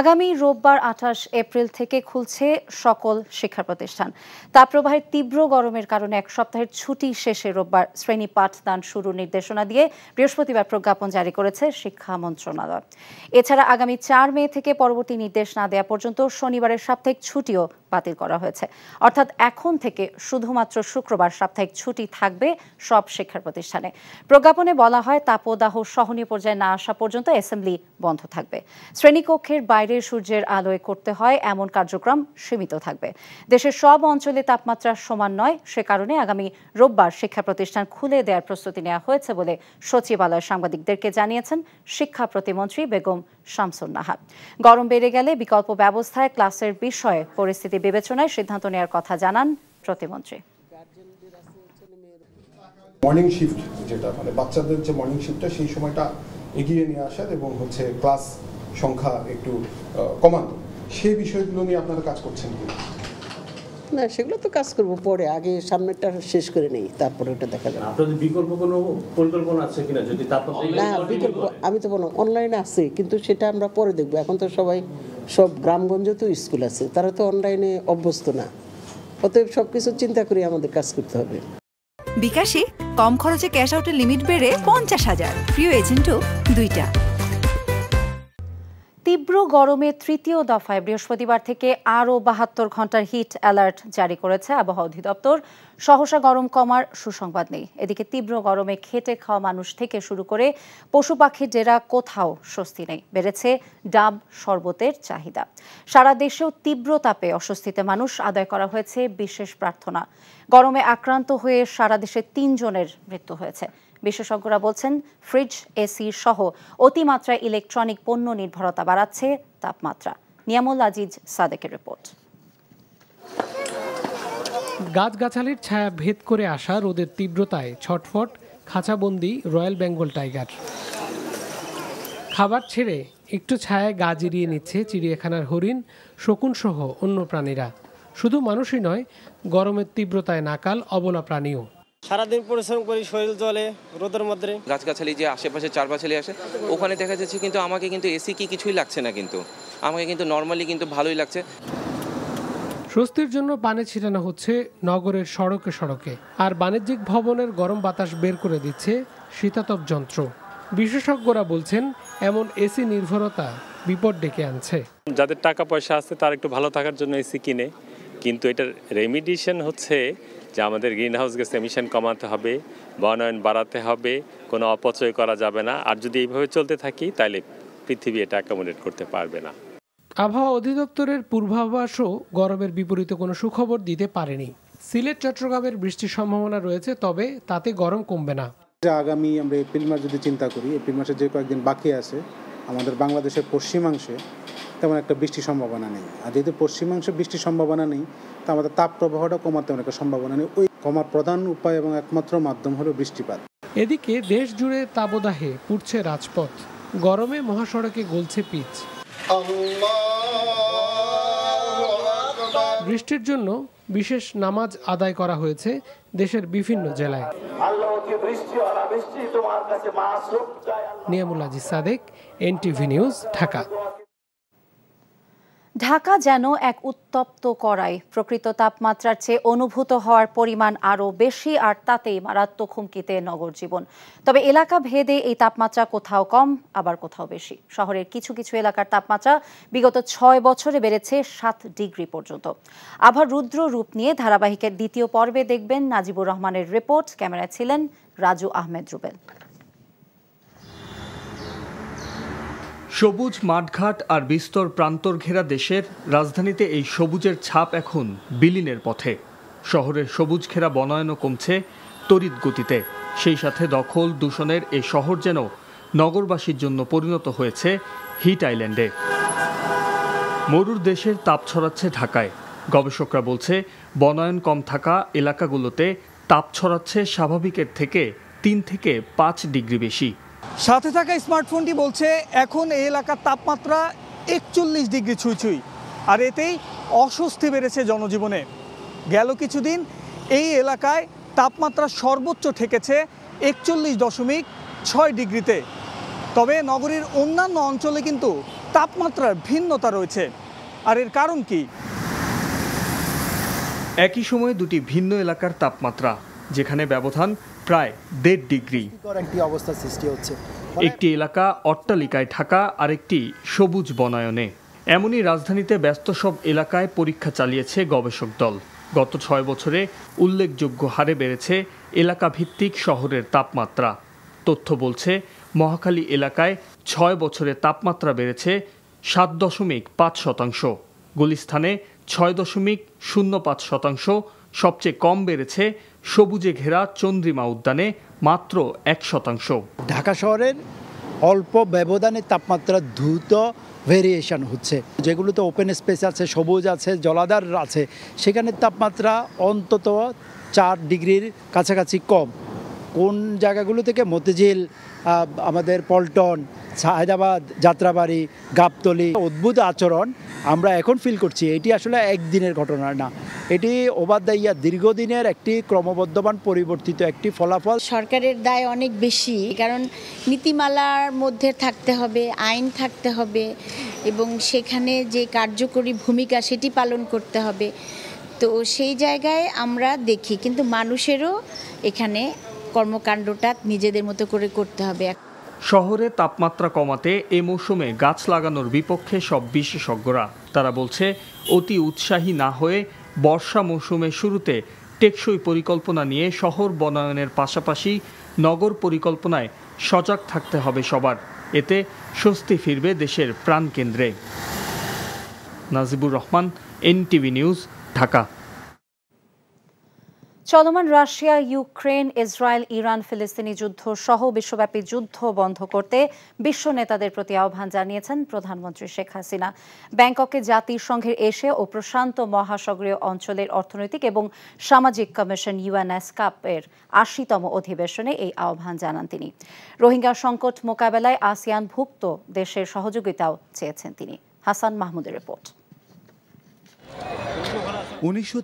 আগামী রোববার আঠাশ এপ্রিল থেকে খুলছে সকল শিক্ষা প্রতিষ্ঠান তাপপ্রবাহের তীব্র গরমের কারণে এক সপ্তাহের ছুটি শেষে রোববার শ্রেণী পাঠদান শুরুর নির্দেশনা দিয়ে বৃহস্পতিবার প্রজ্ঞাপন জারি করেছে শিক্ষা মন্ত্রণালয় এছাড়া আগামী চার মে থেকে পরবর্তী নির্দেশ না দেওয়া পর্যন্ত শনিবারের সাপ্তাহিক ছুটিও বাতিল করা হয়েছে অর্থাৎ এখন থেকে শুধুমাত্র শুক্রবার সাপ্তাহিক ছুটি থাকবে সব শিক্ষা প্রতিষ্ঠানে প্রজ্ঞাপনে বলা হয় তাপদাহ সহনীয় পর্যায়ে না আসা পর্যন্ত অ্যাসেম্বলি বন্ধ থাকবে শ্রেণীকক্ষের বাইরে বাইরে সূর্যের আলোয় করতে হয় এমন কার্যক্রম সীমিত থাকবে দেশের সব অঞ্চলে তাপমাত্রা সমান নয় সে কারণে আগামী রোববার শিক্ষা প্রতিষ্ঠান খুলে দেওয়ার প্রস্তুতি নেওয়া হয়েছে বলে সচিবালয় সাংবাদিকদেরকে জানিয়েছেন শিক্ষা প্রতিমন্ত্রী বেগম শামসুন নাহা গরম বেড়ে গেলে বিকল্প ব্যবস্থায় ক্লাসের বিষয়ে পরিস্থিতি বিবেচনায় সিদ্ধান্ত নেওয়ার কথা জানান প্রতিমন্ত্রী মর্নিং শিফট যেটা মানে বাচ্চাদের যে মর্নিং শিফটটা সেই সময়টা এগিয়ে নিয়ে আসার এবং হচ্ছে ক্লাস সংখ্যা একটু কমান সেই বিষয়গুলো নিয়ে আপনারা কাজ করছেন কি না সেগুলো তো কাজ করবো পরে আগে সামনেটা শেষ করে নেই তারপরে ওটা দেখা যাবে আপনাদের বিকল্প কোনো পরিকল্পনা আছে কিনা যদি তাপমাত্রা না বিকল্প আমি তো বললাম অনলাইনে আছে কিন্তু সেটা আমরা পরে দেখব এখন তো সবাই সব গ্রামগঞ্জে তো স্কুল আছে তারা তো অনলাইনে অভ্যস্ত না অতএব সব কিছু চিন্তা করে আমাদের কাজ করতে হবে বিকাশে কম খরচে ক্যাশ আউটের লিমিট বেড়ে পঞ্চাশ হাজার প্রিয় এজেন্টও দুইটা তীব্র গরমে তৃতীয় দফায় বৃহস্পতিবার থেকে আরও বাহাত্তর ঘন্টার হিট অ্যালার্ট জারি করেছে আবহাওয়া অধিদপ্তর সহসা গরম কমার সুসংবাদ নেই এদিকে তীব্র গরমে খেটে খাওয়া মানুষ থেকে শুরু করে পশু পাখির ডেরা কোথাও স্বস্তি নেই বেড়েছে ডাব শরবতের চাহিদা সারা দেশেও তীব্র তাপে অস্বস্তিতে মানুষ আদায় করা হয়েছে বিশেষ প্রার্থনা গরমে আক্রান্ত হয়ে সারা দেশে তিনজনের মৃত্যু হয়েছে বিশেষজ্ঞরা বলছেন ফ্রিজ এসি সহ অতিমাত্রায় ইলেকট্রনিক পণ্য নির্ভরতা বাড়াচ্ছে তাপমাত্রা নিয়ামুল আজিজ সাদেকের রিপোর্ট গাছগাছালির ছায়া ভেদ করে আসা রোদের তীব্রতায় ছটফট খাঁচাবন্দি রয়্যাল বেঙ্গল টাইগার খাবার ছেড়ে একটু ছায়ায় গা জিরিয়ে নিচ্ছে চিড়িয়াখানার হরিণ শকুনসহ অন্য প্রাণীরা শুধু মানুষই নয় গরমের তীব্রতায় নাকাল অবলা প্রাণীও সারাদিন পরিশ্রম করি শরীর জলে রোদের মধ্যে গাছগাছালি যে আশেপাশে চারপাশালি আসে ওখানে দেখা যাচ্ছে কিন্তু আমাকে কিন্তু এসি কি কিছুই লাগছে না কিন্তু আমাকে কিন্তু নর্মালি কিন্তু ভালোই লাগছে স্বস্তির জন্য পানি ছিটানো হচ্ছে নগরের সড়কে সড়কে আর বাণিজ্যিক ভবনের গরম বাতাস বের করে দিচ্ছে শীতাতপ যন্ত্র বিশেষজ্ঞরা বলছেন এমন এসি নির্ভরতা বিপদ ডেকে আনছে যাদের টাকা পয়সা আছে তার একটু ভালো থাকার জন্য এসি কিনে কিন্তু এটার রেমিডিশন হচ্ছে যে আমাদের হাউস গ্যাস এমিশন কমাতে হবে বনায়ন বাড়াতে হবে কোনো অপচয় করা যাবে না আর যদি এইভাবে চলতে থাকি তাহলে পৃথিবী এটা অ্যাকোমোডেট করতে পারবে না আবহাওয়া অধিদপ্তরের পূর্বাভাসও গরমের বিপরীতে কোনো সুখবর দিতে পারেনি সিলেট চট্টগ্রামের বৃষ্টির সম্ভাবনা রয়েছে তবে তাতে গরম কমবে না আগামী আমরা এপ্রিল মাস যদি চিন্তা করি এপ্রিল মাসে যে কয়েকদিন বাকি আছে আমাদের বাংলাদেশের পশ্চিমাংশে তেমন একটা বৃষ্টির সম্ভাবনা নেই আর যেহেতু পশ্চিমাংশে বৃষ্টির সম্ভাবনা নেই তো আমাদের তাপ প্রবাহটা কমার তেমন একটা সম্ভাবনা নেই ওই কমার প্রধান উপায় এবং একমাত্র মাধ্যম হলো বৃষ্টিপাত এদিকে দেশ জুড়ে তাবদাহে পুড়ছে রাজপথ গরমে মহাসড়কে গলছে পিচ বৃষ্টির জন্য বিশেষ নামাজ আদায় করা হয়েছে দেশের বিভিন্ন জেলায় নিয়ামুল আজিজ সাদেক এনটিভি নিউজ ঢাকা ঢাকা যেন এক উত্তপ্ত করায় প্রকৃত তাপমাত্রার চেয়ে অনুভূত হওয়ার পরিমাণ আরও বেশি আর তাতেই মারাত্মক হুমকিতে নগর জীবন তবে এলাকা ভেদে এই তাপমাত্রা কোথাও কম আবার কোথাও বেশি শহরের কিছু কিছু এলাকার তাপমাত্রা বিগত ছয় বছরে বেড়েছে সাত ডিগ্রি পর্যন্ত আবার রুদ্র রূপ নিয়ে ধারাবাহিকের দ্বিতীয় পর্বে দেখবেন নাজিবুর রহমানের রিপোর্ট ক্যামেরায় ছিলেন রাজু আহমেদ রুবেল সবুজ মাঠঘাট আর বিস্তর প্রান্তর ঘেরা দেশের রাজধানীতে এই সবুজের ছাপ এখন বিলীনের পথে শহরের সবুজ ঘেরা বনায়নও কমছে তড়িৎ গতিতে সেই সাথে দখল দূষণের এই শহর যেন নগরবাসীর জন্য পরিণত হয়েছে হিট আইল্যান্ডে মরুর দেশের তাপ ছড়াচ্ছে ঢাকায় গবেষকরা বলছে বনায়ন কম থাকা এলাকাগুলোতে তাপ ছড়াচ্ছে স্বাভাবিকের থেকে তিন থেকে পাঁচ ডিগ্রি বেশি সাথে থাকা স্মার্টফোনটি বলছে এখন এই এলাকার তাপমাত্রা একচল্লিশ ডিগ্রি ছুঁই আর এতেই অস্বস্তি বেড়েছে জনজীবনে গেল কিছুদিন এই এলাকায় তাপমাত্রা সর্বোচ্চ ঠেকেছে একচল্লিশ দশমিক ছয় ডিগ্রিতে তবে নগরীর অন্যান্য অঞ্চলে কিন্তু তাপমাত্রার ভিন্নতা রয়েছে আর এর কারণ কি একই সময়ে দুটি ভিন্ন এলাকার তাপমাত্রা যেখানে ব্যবধান প্রায় দেড় ডিগ্রি একটি অবস্থা সৃষ্টি হচ্ছে একটি এলাকা অট্টালিকায় ঢাকা আরেকটি সবুজ বনায়নে এমনই রাজধানীতে ব্যস্ত সব এলাকায় পরীক্ষা চালিয়েছে গবেষক দল গত ছয় বছরে উল্লেখযোগ্য হারে বেড়েছে এলাকা ভিত্তিক শহরের তাপমাত্রা তথ্য বলছে মহাখালী এলাকায় ছয় বছরে তাপমাত্রা বেড়েছে সাত দশমিক পাঁচ শতাংশ গুলিস্থানে ছয় দশমিক শূন্য পাঁচ শতাংশ সবচেয়ে কম বেড়েছে সবুজে ঘেরা চন্দ্রিমা উদ্যানে মাত্র এক শতাংশ ঢাকা শহরের অল্প ব্যবধানে তাপমাত্রা দ্রুত ভেরিয়েশন হচ্ছে যেগুলোতে ওপেন স্পেস আছে সবুজ আছে জলাধার আছে সেখানে তাপমাত্রা অন্তত চার ডিগ্রির কাছাকাছি কম কোন জায়গাগুলো থেকে মতিঝিল আমাদের পল্টন হায়দ্রাবাদ যাত্রাবাড়ি গাবতলি অদ্ভুত আচরণ আমরা এখন ফিল করছি এটি আসলে একদিনের ঘটনা না এটি ওভার দ্য দীর্ঘদিনের একটি ক্রমবর্ধমান পরিবর্তিত একটি ফলাফল সরকারের দায় অনেক বেশি কারণ নীতিমালার মধ্যে থাকতে হবে আইন থাকতে হবে এবং সেখানে যে কার্যকরী ভূমিকা সেটি পালন করতে হবে তো সেই জায়গায় আমরা দেখি কিন্তু মানুষেরও এখানে কর্মকাণ্ডটা নিজেদের মতো করে করতে হবে শহরে তাপমাত্রা কমাতে এ মৌসুমে গাছ লাগানোর বিপক্ষে সব বিশেষজ্ঞরা তারা বলছে অতি উৎসাহী না হয়ে বর্ষা মৌসুমের শুরুতে টেকসই পরিকল্পনা নিয়ে শহর বনায়নের পাশাপাশি নগর পরিকল্পনায় সজাগ থাকতে হবে সবার এতে স্বস্তি ফিরবে দেশের প্রাণকেন্দ্রে নাজিবুর রহমান এনটিভি নিউজ ঢাকা চলমান রাশিয়া ইউক্রেন ইসরায়েল ইরান ফিলিস্তিনি যুদ্ধ সহ বিশ্বব্যাপী যুদ্ধ বন্ধ করতে বিশ্ব নেতাদের প্রতি আহ্বান জানিয়েছেন প্রধানমন্ত্রী শেখ হাসিনা ব্যাংককে জাতিসংঘের এশিয়া ও প্রশান্ত মহাসাগরীয় অঞ্চলের অর্থনৈতিক এবং সামাজিক কমিশন এর আশিতম অধিবেশনে এই আহ্বান জানান তিনি রোহিঙ্গা সংকট মোকাবেলায় আসিয়ান ভুক্ত দেশের সহযোগিতাও চেয়েছেন তিনি হাসান মাহমুদের রিপোর্ট উনিশশো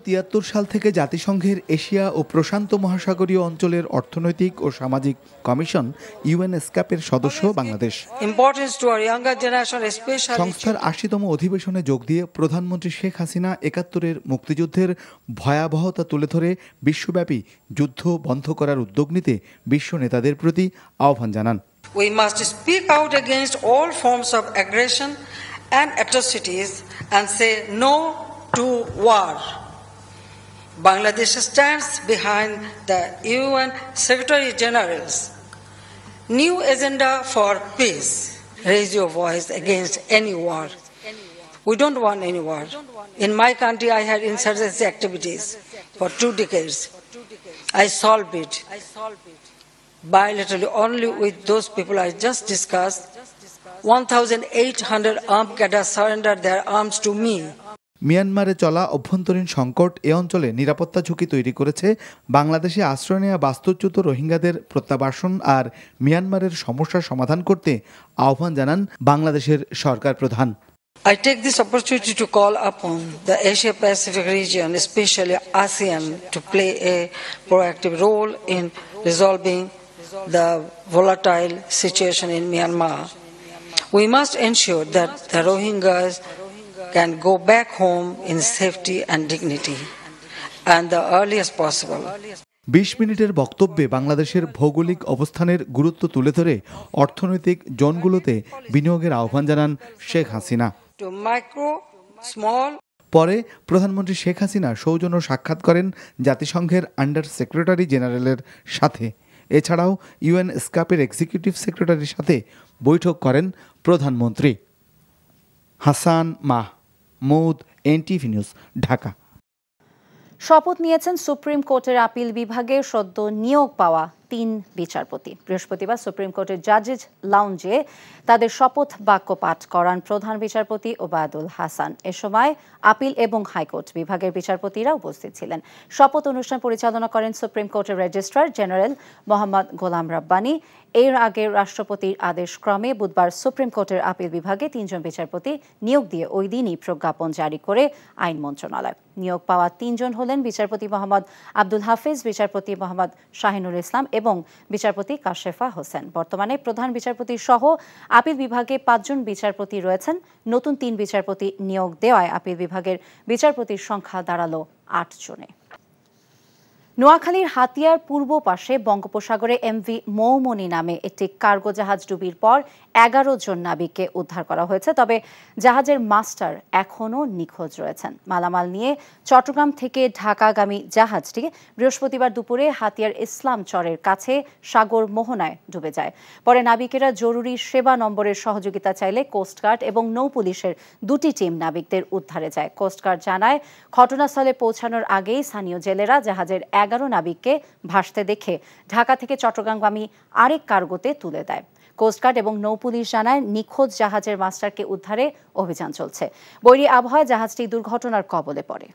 সাল থেকে জাতিসংঘের এশিয়া ও প্রশান্ত মহাসাগরীয় অঞ্চলের অর্থনৈতিক ও সামাজিক কমিশন ইউএনএসক্যাপের সদস্য বাংলাদেশ সংস্থার আশিতম অধিবেশনে যোগ দিয়ে প্রধানমন্ত্রী শেখ হাসিনা একাত্তরের মুক্তিযুদ্ধের ভয়াবহতা তুলে ধরে বিশ্বব্যাপী যুদ্ধ বন্ধ করার উদ্যোগ নিতে বিশ্ব নেতাদের প্রতি আহ্বান জানান we must speak out against all forms of aggression and atrocities and say no to war. Bangladesh stands behind the UN Secretary General's new agenda for peace. Raise your voice against any war. We don't want any war. In my country, I had insurgency activities for two decades. I solved it bilaterally only with those people I just discussed. 1,800 armed cadres surrendered their arms to me. মিয়ানমারে চলা অভ্যন্তরীণ সংকট এ অঞ্চলে নিরাপত্তা ঝুঁকি তৈরি করেছে বাংলাদেশে আশ্রয় নেওয়া বাস্তুচ্যুত রোহিঙ্গাদের প্রত্যাবাসন আর মিয়ানমারের সমস্যা সমাধান করতে আহ্বান জানান বাংলাদেশের সরকার প্রধান I take this opportunity to call upon the Asia Pacific region, especially ASEAN, to play a proactive role in resolving the volatile situation in Myanmar. We must ensure that the Rohingyas can go back home in safety and dignity, and the earliest possible. বিশ মিনিটের বক্তব্যে বাংলাদেশের ভৌগোলিক অবস্থানের গুরুত্ব তুলে ধরে অর্থনৈতিক জোনগুলোতে বিনিয়োগের আহ্বান জানান শেখ হাসিনা পরে প্রধানমন্ত্রী শেখ হাসিনা সৌজন্য সাক্ষাৎ করেন জাতিসংঘের আন্ডার সেক্রেটারি জেনারেলের সাথে এছাড়াও ইউএন স্কাপের এক্সিকিউটিভ সেক্রেটারির সাথে বৈঠক করেন প্রধানমন্ত্রী হাসান মাহ মৌদ এনটিভি নিউজ ঢাকা শপথ নিয়েছেন সুপ্রিম কোর্টের আপিল বিভাগে সদ্য নিয়োগ পাওয়া তিন বিচারপতি বৃহস্পতিবার সুপ্রিম কোর্টের জাজেজ লাউঞ্জে তাদের শপথ বাক্য পাঠ করান প্রধান বিচারপতি ওবায়দুল হাসান এ সময় আপিল এবং হাইকোর্ট বিভাগের বিচারপতিরা উপস্থিত ছিলেন শপথ অনুষ্ঠান পরিচালনা করেন সুপ্রিম কোর্টের রেজিস্ট্রার জেনারেল মোহাম্মদ গোলাম রাব্বানি এর আগে রাষ্ট্রপতির আদেশক্রমে বুধবার সুপ্রিম কোর্টের আপিল বিভাগে তিনজন বিচারপতি নিয়োগ দিয়ে ওই দিনই প্রজ্ঞাপন জারি করে আইন মন্ত্রণালয় নিয়োগ পাওয়া তিনজন হলেন বিচারপতি মোহাম্মদ আব্দুল হাফিজ বিচারপতি মোহাম্মদ শাহিনুল ইসলাম এবং বিচারপতি কাশেফা হোসেন বর্তমানে প্রধান বিচারপতি সহ আপিল বিভাগে পাঁচজন বিচারপতি রয়েছেন নতুন তিন বিচারপতি নিয়োগ দেওয়ায় আপিল বিভাগের বিচারপতির সংখ্যা দাঁড়ালো আট জনে নোয়াখালীর হাতিয়ার পূর্ব পাশে বঙ্গোপসাগরে এমভি মৌমনি নামে একটি কার্গো জাহাজ ডুবির পর এগারো জন নাবিককে উদ্ধার করা হয়েছে তবে জাহাজের মাস্টার এখনও নিখোঁজ রয়েছেন মালামাল নিয়ে চট্টগ্রাম থেকে ঢাকাগামী জাহাজটি বৃহস্পতিবার দুপুরে হাতিয়ার ইসলাম চরের কাছে সাগর মোহনায় ডুবে যায় পরে নাবিকেরা জরুরি সেবা নম্বরের সহযোগিতা চাইলে কোস্টগার্ড এবং নৌ পুলিশের দুটি টিম নাবিকদের উদ্ধারে যায় কোস্টগার্ড জানায় ঘটনাস্থলে পৌঁছানোর আগেই স্থানীয় জেলেরা জাহাজের এগারো নাবিককে ভাসতে দেখে ঢাকা থেকে চট্টগ্রামগামী আরেক কার্গোতে তুলে দেয় কোস্টগার্ড এবং নৌপুলিশ জানায় নিখোঁজ জাহাজের মাস্টারকে উদ্ধারে অভিযান চলছে বৈরী আবহাওয়া জাহাজটি দুর্ঘটনার কবলে পড়ে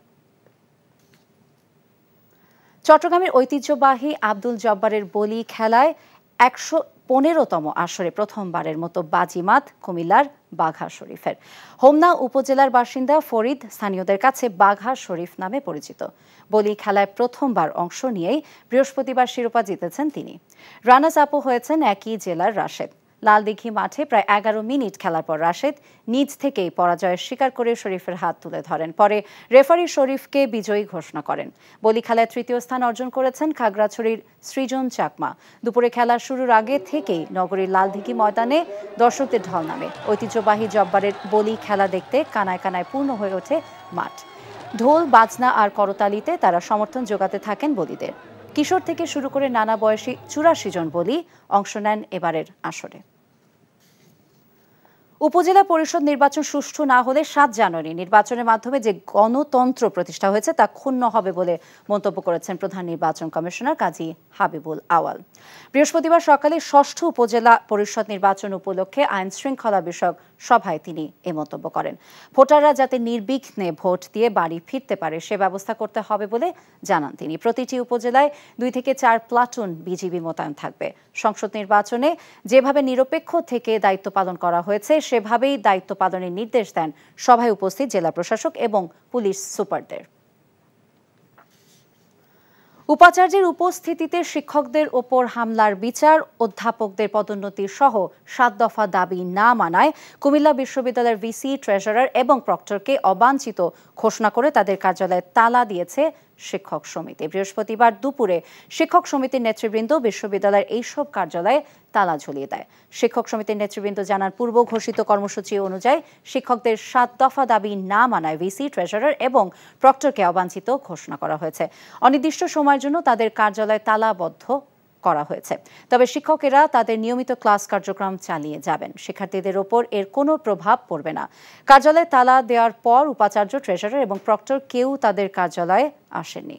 চট্টগ্রামের ঐতিহ্যবাহী আব্দুল জব্বারের বলি খেলায় একশো পনেরোতম আসরে প্রথমবারের মতো বাজিমাত কুমিল্লার বাঘা শরীফের হোমনা উপজেলার বাসিন্দা ফরিদ স্থানীয়দের কাছে বাঘা শরীফ নামে পরিচিত বলি খেলায় প্রথমবার অংশ নিয়েই বৃহস্পতিবার শিরোপা জিতেছেন তিনি রানার্স আপও হয়েছেন একই জেলার রাশেদ লালদিঘি মাঠে প্রায় এগারো মিনিট খেলার পর রাশেদ নিজ থেকেই পরাজয়ের স্বীকার করে শরীফের হাত তুলে ধরেন পরে রেফারি শরীফকে বিজয়ী ঘোষণা করেন বলি খেলায় তৃতীয় স্থান অর্জন করেছেন খাগড়াছড়ির সৃজন চাকমা দুপুরে খেলা শুরুর আগে থেকেই নগরীর লালদিঘি ময়দানে দর্শকদের ঢল নামে ঐতিহ্যবাহী জব্বারের বলি খেলা দেখতে কানায় কানায় পূর্ণ হয়ে ওঠে মাঠ ঢোল বাজনা আর করতালিতে তারা সমর্থন যোগাতে থাকেন বলিদের কিশোর থেকে শুরু করে নানা বয়সী চুরাশি জন বলি অংশ নেন এবারের আসরে উপজেলা পরিষদ নির্বাচন সুষ্ঠু না হলে সাত জানুয়ারি নির্বাচনের মাধ্যমে যে গণতন্ত্র প্রতিষ্ঠা হয়েছে তা ক্ষুণ্ণ হবে বলে মন্তব্য করেছেন প্রধান নির্বাচন কমিশনার কাজী হাবিবুল আওয়াল বৃহস্পতিবার সকালে ষষ্ঠ উপজেলা পরিষদ নির্বাচন উপলক্ষে আইন শৃঙ্খলা বিষয়ক সভায় তিনি এ মন্তব্য করেন ভোটাররা যাতে নির্বিঘ্নে ভোট দিয়ে বাড়ি ফিরতে পারে সে ব্যবস্থা করতে হবে বলে জানান তিনি প্রতিটি উপজেলায় দুই থেকে চার প্লাটুন বিজিবি মোতায়েন থাকবে সংসদ নির্বাচনে যেভাবে নিরপেক্ষ থেকে দায়িত্ব পালন করা হয়েছে সেভাবেই দায়িত্ব পালনের নির্দেশ দেন সভায় উপস্থিত জেলা প্রশাসক এবং পুলিশ সুপারদের উপাচার্যের উপস্থিতিতে শিক্ষকদের ওপর হামলার বিচার অধ্যাপকদের পদোন্নতি সহ সাত দফা দাবি না মানায় কুমিল্লা বিশ্ববিদ্যালয়ের ভিসি ট্রেজারার এবং প্রক্টরকে অবাঞ্ছিত ঘোষণা করে তাদের কার্যালয়ে তালা দিয়েছে শিক্ষক সমিতি বৃহস্পতিবার দুপুরে শিক্ষক সমিতির নেতৃবৃন্দ বিশ্ববিদ্যালয়ের এইসব কার্যালয়ে তালা ঝুলিয়ে দেয় শিক্ষক সমিতির নেতৃবৃন্দ জানার পূর্ব ঘোষিত কর্মসূচি অনুযায়ী শিক্ষকদের সাত দফা দাবি না মানায় ভিসি ট্রেজারার এবং প্রক্টরকে অবাঞ্ছিত ঘোষণা করা হয়েছে অনির্দিষ্ট সময়ের জন্য তাদের কার্যালয় তালাবদ্ধ করা হয়েছে তবে শিক্ষকেরা তাদের নিয়মিত ক্লাস কার্যক্রম চালিয়ে যাবেন শিক্ষার্থীদের ওপর এর কোনো প্রভাব পড়বে না কার্যালয়ে তালা দেওয়ার পর উপাচার্য ট্রেজারার এবং প্রক্টর কেউ তাদের কার্যালয়ে আসেনি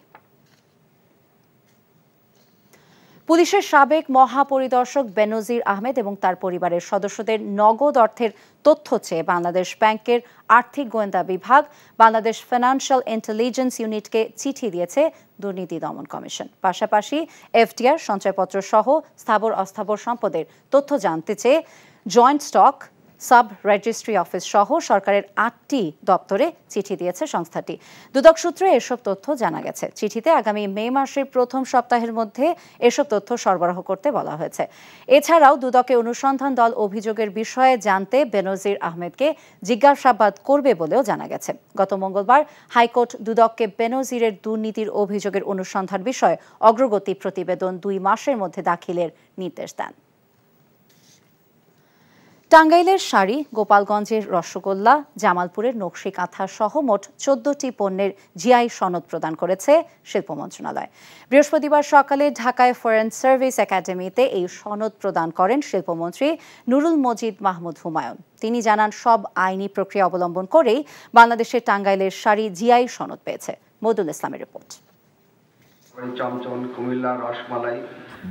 পুলিশের সাবেক মহাপরিদর্শক বেনজির আহমেদ এবং তার পরিবারের সদস্যদের নগদ অর্থের তথ্য চেয়ে বাংলাদেশ ব্যাংকের আর্থিক গোয়েন্দা বিভাগ বাংলাদেশ ফিনান্সিয়াল ইন্টেলিজেন্স ইউনিটকে চিঠি দিয়েছে দুর্নীতি দমন কমিশন পাশাপাশি এফটিআর সঞ্চয়পত্র সহ স্থাবর অস্থাবর সম্পদের তথ্য জানতে চেয়ে joint stock sub registry office সহ সরকারের আটটি দপ্তরে চিঠি দিয়েছে সংস্থাটি দুদক সূত্রে এসব তথ্য জানা গেছে চিঠিতে আগামী মে মাসের প্রথম সপ্তাহের মধ্যে এসব তথ্য সরবরাহ করতে বলা হয়েছে এছাড়াও দুদকে অনুসন্ধান দল অভিযোগের বিষয়ে জানতে বেনজির আহমেদকে জিজ্ঞাসাবাদ করবে বলেও জানা গেছে গত মঙ্গলবার হাইকোর্ট দুদককে বেনজিরের দুর্নীতির অভিযোগের অনুসন্ধান বিষয়ে অগ্রগতি প্রতিবেদন দুই মাসের মধ্যে দাখিলের নির্দেশ দেন টাঙ্গাইলের শাড়ি গোপালগঞ্জের রসগোল্লা জামালপুরের নকশি কাঁথা সহ মোট চোদ্দটি পণ্যের জিআই সনদ প্রদান করেছে শিল্প মন্ত্রণালয় বৃহস্পতিবার সকালে ঢাকায় ফরেন সার্ভিস একাডেমিতে এই সনদ প্রদান করেন শিল্পমন্ত্রী নুরুল মজিদ মাহমুদ হুমায়ুন তিনি জানান সব আইনি প্রক্রিয়া অবলম্বন করেই বাংলাদেশের টাঙ্গাইলের শাড়ি জিআই সনদ পেয়েছে মদুল ইসলামের রিপোর্ট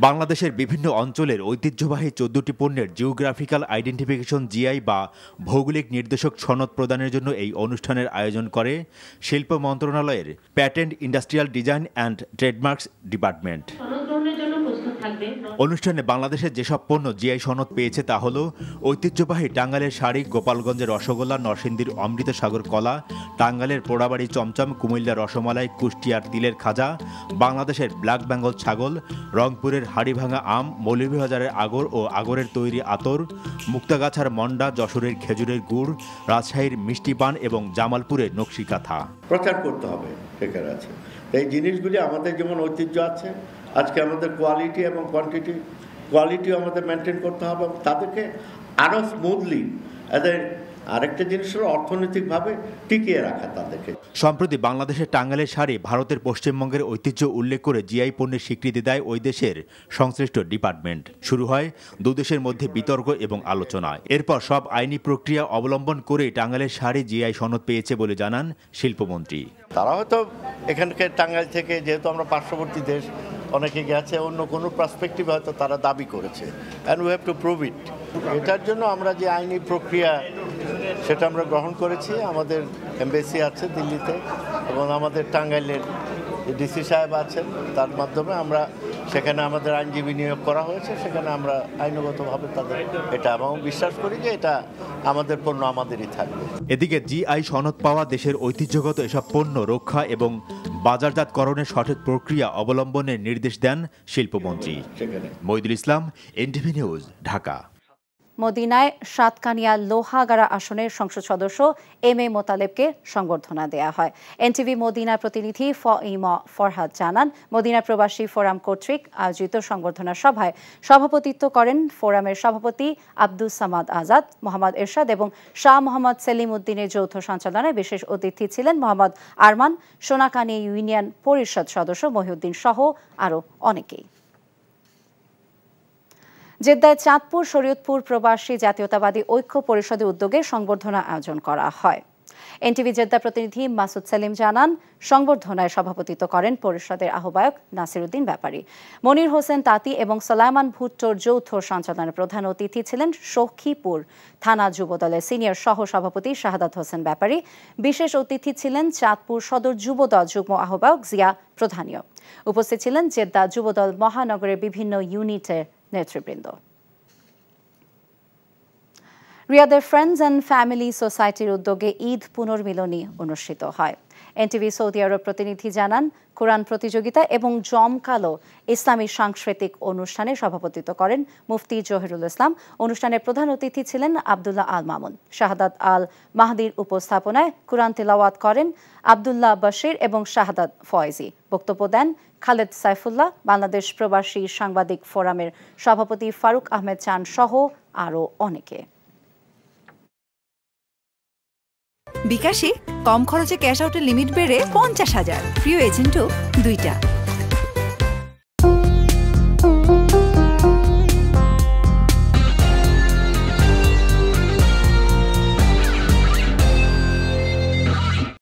বাংলাদেশের বিভিন্ন অঞ্চলের ঐতিহ্যবাহী চোদ্দটি পণ্যের জিওগ্রাফিক্যাল আইডেন্টিফিকেশন জিআই বা ভৌগোলিক নির্দেশক সনদ প্রদানের জন্য এই অনুষ্ঠানের আয়োজন করে শিল্প মন্ত্রণালয়ের patent industrial design and trademarks department অনুষ্ঠানে বাংলাদেশের যেসব পণ্য জিআই সনদ পেয়েছে তা হল ঐতিহ্যবাহী টাঙ্গালের শাড়ি গোপালগঞ্জের রসগোল্লা নরসিংদীর অমৃতসাগর কলা টাঙ্গালের পোড়াবাড়ি চমচম কুমিল্লা রসমালাই কুষ্টিয়ার তিলের খাজা বাংলাদেশের ব্ল্যাক বেঙ্গল ছাগল রংপুরের হাড়িভাঙা আম মৌলভীবাজারের আগর ও আগরের তৈরি আতর মুক্তাগাছার মন্ডা যশোরের খেজুরের গুড় রাজশাহীর মিষ্টি পান এবং জামালপুরের নকশি কাথা প্রচার করতে হবে এই জিনিসগুলি আমাদের যেমন ঐতিহ্য আছে আজকে আমাদের কোয়ালিটি এবং কোয়ান্টিটি কোয়ালিটিও আমাদের মেনটেন করতে হবে এবং তাদেরকে আরও স্মুথলি এদের আরেকটা জিনিস হলো অর্থনৈতিকভাবে টিকিয়ে রাখা তাদেরকে সম্প্রতি বাংলাদেশের টাঙ্গালের শাড়ি ভারতের পশ্চিমবঙ্গের ঐতিহ্য উল্লেখ করে জিআই পণ্যের স্বীকৃতি দেয় ওই দেশের সংশ্লিষ্ট ডিপার্টমেন্ট শুরু হয় দুদেশের মধ্যে বিতর্ক এবং আলোচনা এরপর সব আইনি প্রক্রিয়া অবলম্বন করে টাঙ্গালের শাড়ি জিআই সনদ পেয়েছে বলে জানান শিল্পমন্ত্রী তারা হয়তো এখানকে টাঙ্গাইল থেকে যেহেতু আমরা পার্শ্ববর্তী দেশ অনেকে গেছে অন্য কোনো পার্সপেক্টিভ হয়তো তারা দাবি করেছে and we have to prove it এটার জন্য আমরা যে আইনি প্রক্রিয়া সেটা আমরা গ্রহণ করেছি আমাদের এমবেসি আছে দিল্লিতে এবং আমাদের টাঙ্গাইলের ডিসি সাহেব আছেন তার মাধ্যমে আমরা সেখানে আমাদের আইনজীবী নিয়োগ করা হয়েছে সেখানে আমরা আইনগতভাবে তাদের এটা এবং বিশ্বাস করি যে এটা আমাদের পণ্য আমাদেরই থাকবে এদিকে জিআই সনদ পাওয়া দেশের ঐতিহ্যগত এসব পণ্য রক্ষা এবং বাজারজাতকরণের সঠিক প্রক্রিয়া অবলম্বনের নির্দেশ দেন শিল্পমন্ত্রী মহিদুল ইসলাম এনটিভি নিউজ ঢাকা মদিনায় সাতকানিয়া লোহাগাড়া আসনের সংসদ সদস্য এম এ মোতালেবকে সংবর্ধনা দেয়া হয় এনটিভি মদিনা প্রতিনিধি ফ ইম ফরহাদ জানান মদিনা প্রবাসী ফোরাম কর্তৃক আয়োজিত সংবর্ধনা সভায় সভাপতিত্ব করেন ফোরামের সভাপতি আব্দুল সামাদ আজাদ মোহাম্মদ এরশাদ এবং শাহ মোহাম্মদ সেলিম উদ্দিনের যৌথ সঞ্চালনায় বিশেষ অতিথি ছিলেন মোহাম্মদ আরমান সোনাকানি ইউনিয়ন পরিষদ সদস্য মহিউদ্দিন সহ আরও অনেকেই জেদ্দায় চাঁদপুর শরীয়তপুর প্রবাসী জাতীয়তাবাদী ঐক্য পরিষদের উদ্যোগে সংবর্ধনা আয়োজন করা হয় এনটিভি জেদ্দা প্রতিনিধি মাসুদ সেলিম জানান সংবর্ধনায় সভাপতিত্ব করেন পরিষদের আহ্বায়ক নাসিরুদ্দিন ব্যাপারী মনির হোসেন তাতি এবং সালাইমান ভুট্টোর যৌথ সঞ্চালনের প্রধান অতিথি ছিলেন সখীপুর থানা যুবদলের সিনিয়র সহ সভাপতি শাহাদাত হোসেন ব্যাপারী বিশেষ অতিথি ছিলেন চাঁদপুর সদর যুবদল যুগ্ম আহ্বায়ক জিয়া প্রধানীয় উপস্থিত ছিলেন জেদ্দা যুবদল মহানগরের বিভিন্ন ইউনিটের নেতৃবৃন্দ রিয়াদের ফ্রেন্ডস অ্যান্ড ফ্যামিলি সোসাইটির উদ্যোগে ঈদ পুনর্মিলনী অনুষ্ঠিত হয় এনটিভি সৌদি আরব প্রতিনিধি জানান কোরআন প্রতিযোগিতা এবং জমকালো ইসলামী সাংস্কৃতিক অনুষ্ঠানে সভাপতিত্ব করেন মুফতি জহিরুল ইসলাম অনুষ্ঠানের প্রধান অতিথি ছিলেন আবদুল্লাহ আল মামুন শাহাদাত আল মাহাদির উপস্থাপনায় কোরআন তিলাওয়াত করেন আবদুল্লাহ বশির এবং শাহাদাত ফয়েজি বক্তব্য দেন খালেদ সাইফুল্লাহ বাংলাদেশ প্রবাসী সাংবাদিক ফোরামের সভাপতি ফারুক আহমেদ চান সহ আরও অনেকে বিকাশে কম খরচে ক্যাশ আউটের লিমিট বেড়ে পঞ্চাশ হাজার প্রিয় এজেন্টও দুইটা